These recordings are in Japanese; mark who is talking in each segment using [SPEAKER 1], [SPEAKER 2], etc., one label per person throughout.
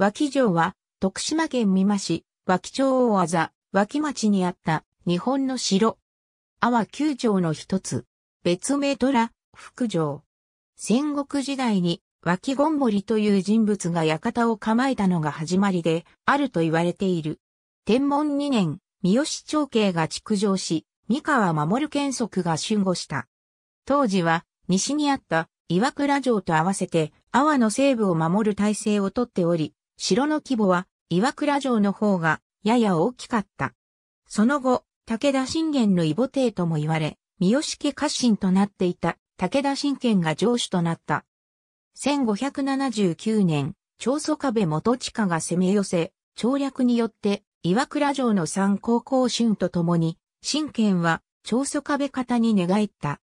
[SPEAKER 1] 脇城は、徳島県美馬市、脇町大技、脇町にあった日本の城。阿波九城の一つ。別名虎、福城。戦国時代に脇権リという人物が館を構えたのが始まりであると言われている。天文2年、三好長慶が築城し、三河守原則が守護した。当時は西にあった岩倉城と合わせて阿波の西部を守る体制をとっており、城の規模は岩倉城の方がやや大きかった。その後、武田信玄の異母帝とも言われ、三好家家臣となっていた武田信玄が城主となった。1579年、長宗壁元親が攻め寄せ、調略によって岩倉城の三高校春と共に、信玄は長宗壁方に寝返った。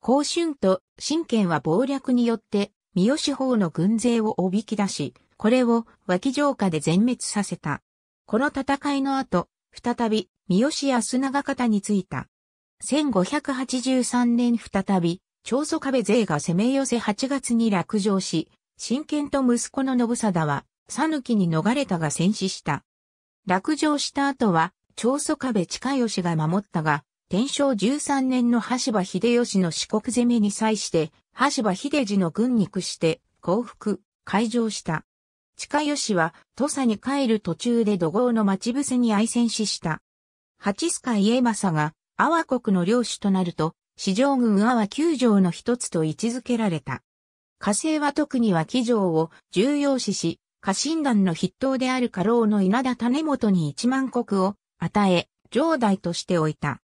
[SPEAKER 1] 高春と信玄は謀略によって三好方の軍勢をおびき出し、これを脇城下で全滅させた。この戦いの後、再び三好安長方についた。1583年再び、長宗壁勢が攻め寄せ8月に落城し、真剣と息子の信貞は、ぬきに逃れたが戦死した。落城した後は、長宗壁近吉が守ったが、天正13年の羽柴秀吉の四国攻めに際して、羽柴秀治の軍に屈して、降伏、開城した。近吉は土佐に帰る途中で土豪の待ち伏せに愛戦死した。八須賀家政が阿波国の領主となると、四条軍阿波九条の一つと位置づけられた。火星は特には騎乗を重要視し、家臣団の筆頭である家老の稲田種元に一万国を与え、城代としておいた。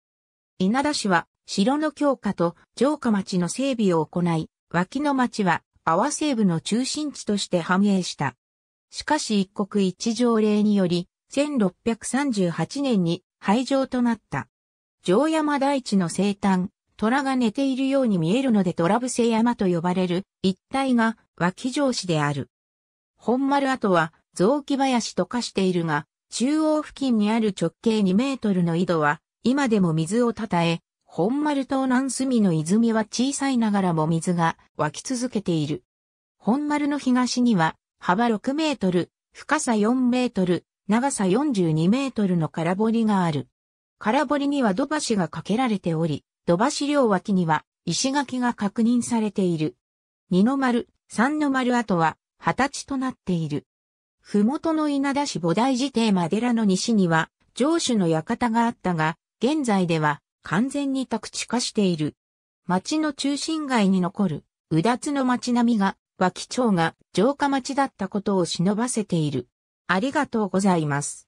[SPEAKER 1] 稲田氏は城の強化と城下町の整備を行い、脇の町は阿波西部の中心地として繁栄した。しかし一国一条例により、1638年に廃城となった。城山大地の生誕、虎が寝ているように見えるので虎伏山と呼ばれる一帯が脇城市である。本丸跡は雑木林と化しているが、中央付近にある直径2メートルの井戸は、今でも水をたたえ、本丸東南隅の泉は小さいながらも水が湧き続けている。本丸の東には幅6メートル、深さ4メートル、長さ42メートルの空堀がある。空堀には土橋が架けられており、土橋両脇には石垣が確認されている。二の丸、三の丸跡は二十歳となっている。ふもとの稲田市菩提寺邸マデラの西には城主の館があったが、現在では完全に宅地化している。町の中心街に残る、うだつの町並みが脇町が城下町だったことを忍ばせている。ありがとうございます。